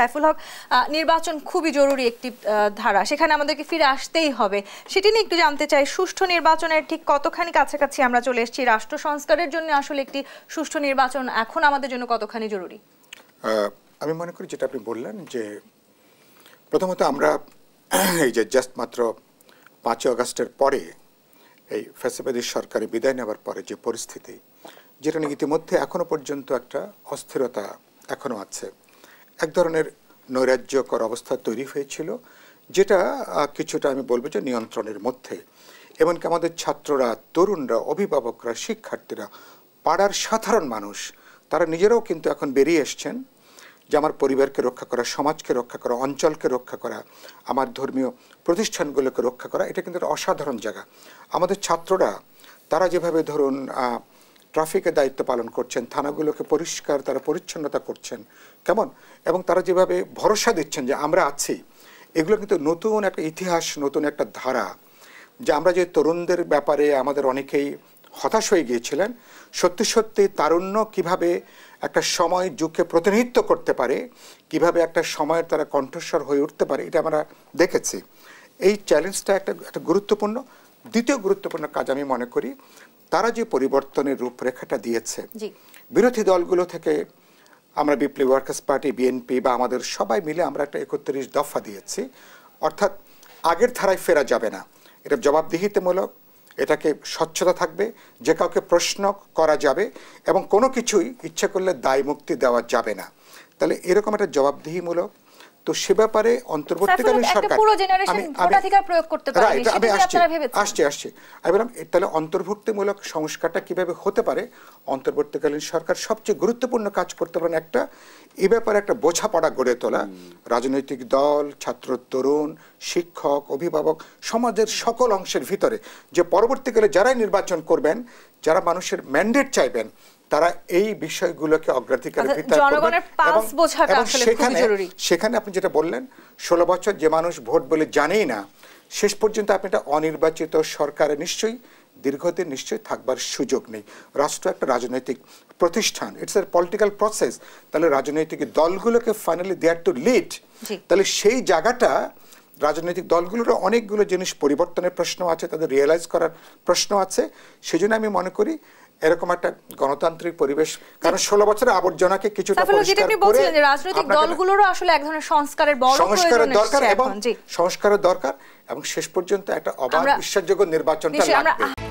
সাইফুল হক নির্বাচন খুবই জরুরি একটি ধারা সেখানে আমাদেরকে ফিরে আসতেই হবে সেটি নিয়ে একটু জানতে চাই সুষ্ঠু নির্বাচনের ঠিক কতখানি কাছাকাছি আমরা চলে এসেছি রাষ্ট্র সংস্কারের জন্য আসলে একটি সুষ্ঠু নির্বাচন এখন আমাদের জন্য কতখানি জরুরি আমি মনে করি যেটা আপনি বললেন যে প্রথমত আমরা এই যে জাস্ট মাত্র পাঁচই অগাস্টের পরে এই ফ্যাসিবাদী সরকারে বিদায় নেওয়ার পরে যে পরিস্থিতি যেটা নিয়ে ইতিমধ্যে এখনও পর্যন্ত একটা অস্থিরতা এখনও আছে এক ধরনের নৈরাজ্যকর অবস্থা তৈরি হয়েছিল যেটা কিছুটা আমি বলবো যে নিয়ন্ত্রণের মধ্যে এমনকি আমাদের ছাত্ররা তরুণরা অভিভাবকরা শিক্ষার্থীরা পাড়ার সাধারণ মানুষ তারা নিজেরাও কিন্তু এখন বেরিয়ে এসছেন যে আমার পরিবারকে রক্ষা করা সমাজকে রক্ষা করা অঞ্চলকে রক্ষা করা আমার ধর্মীয় প্রতিষ্ঠানগুলোকে রক্ষা করা এটা কিন্তু একটা অসাধারণ জায়গা আমাদের ছাত্ররা তারা যেভাবে ধরুন ট্রাফিকের দায়িত্ব পালন করছেন থানাগুলোকে পরিষ্কার তারা পরিচ্ছন্নতা করছেন কেমন এবং তারা যেভাবে ভরসা দিচ্ছেন যে আমরা আছি এগুলো কিন্তু নতুন একটা ইতিহাস নতুন একটা ধারা যে আমরা যে তরুণদের ব্যাপারে আমাদের অনেকেই হতাশ হয়ে গিয়েছিলেন সত্যি সত্যি তারুণ্য কিভাবে একটা সময় যুগকে প্রতিনিধিত্ব করতে পারে কিভাবে একটা সময়ের তারা কণ্ঠস্বর হয়ে উঠতে পারে এটা আমরা দেখেছি এই চ্যালেঞ্জটা একটা একটা গুরুত্বপূর্ণ দ্বিতীয় গুরুত্বপূর্ণ কাজ আমি মনে করি তারা যে পরিবর্তনের রূপরেখাটা দিয়েছে বিরোধী দলগুলো থেকে আমরা বিপ্লবী ওয়ার্কার্স পার্টি বিএনপি বা আমাদের সবাই মিলে আমরা একটা একত্রিশ দফা দিয়েছি অর্থাৎ আগের ধারায় ফেরা যাবে না এটা জবাবদিহিতামূলক এটাকে স্বচ্ছতা থাকবে যে কাউকে প্রশ্ন করা যাবে এবং কোনো কিছুই ইচ্ছে করলে দায় মুক্তি দেওয়া যাবে না তাহলে এরকম একটা জবাবদিহিমূলক তো সে ব্যাপারে অন্তর্বর্তীকালীন সরকার আমি আমি বললাম তাহলে অন্তর্ভুক্তিমূলক সংস্কারটা কিভাবে হতে পারে অন্তর্বর্তীকালীন সরকার সবচেয়ে গুরুত্বপূর্ণ কাজ করতে পারেন একটা এ ব্যাপারে একটা বোঝাপড়া গড়ে তোলা রাজনৈতিক দল ছাত্র তরুণ শিক্ষক অভিভাবক সমাজের সকল অংশের ভিতরে যে পরবর্তীকালে যারাই নির্বাচন করবেন যারা মানুষের ম্যান্ডেট চাইবেন তারা এই বিষয়গুলোকে অগ্রাধিকার আচ্ছা, সেখানে আপনি যেটা বললেন ষোলো বছর যে মানুষ ভোট বলে জানেই না শেষ পর্যন্ত আপনি একটা অনির্বাচিত সরকারে নিশ্চয়ই দীর্ঘদিন নিশ্চয়ই থাকবার সুযোগ নেই রাষ্ট্র একটা রাজনৈতিক প্রতিষ্ঠান ইটস এর পলিটিক্যাল প্রসেস তাহলে রাজনৈতিক দলগুলোকে ফাইনালি দেয়ার টু লিড তাহলে সেই জায়গাটা রাজনৈতিক দলগুলোর অনেকগুলো জিনিস পরিবর্তনের প্রশ্ন আছে তাদের রিয়েলাইজ করার প্রশ্ন আছে সেজন্য আমি মনে করি এরকম একটা গণতান্ত্রিক পরিবেশ কারণ ষোলো বছরের আবর্জনাকে কিছু রাজনৈতিক দলগুলোরও আসলে এক ধরনের সংস্কারের সংস্কারের দরকার এবং সংস্কারের দরকার এবং শেষ পর্যন্ত একটা অবাধ বিশ্বাসযোগ্য নির্বাচন লাগবে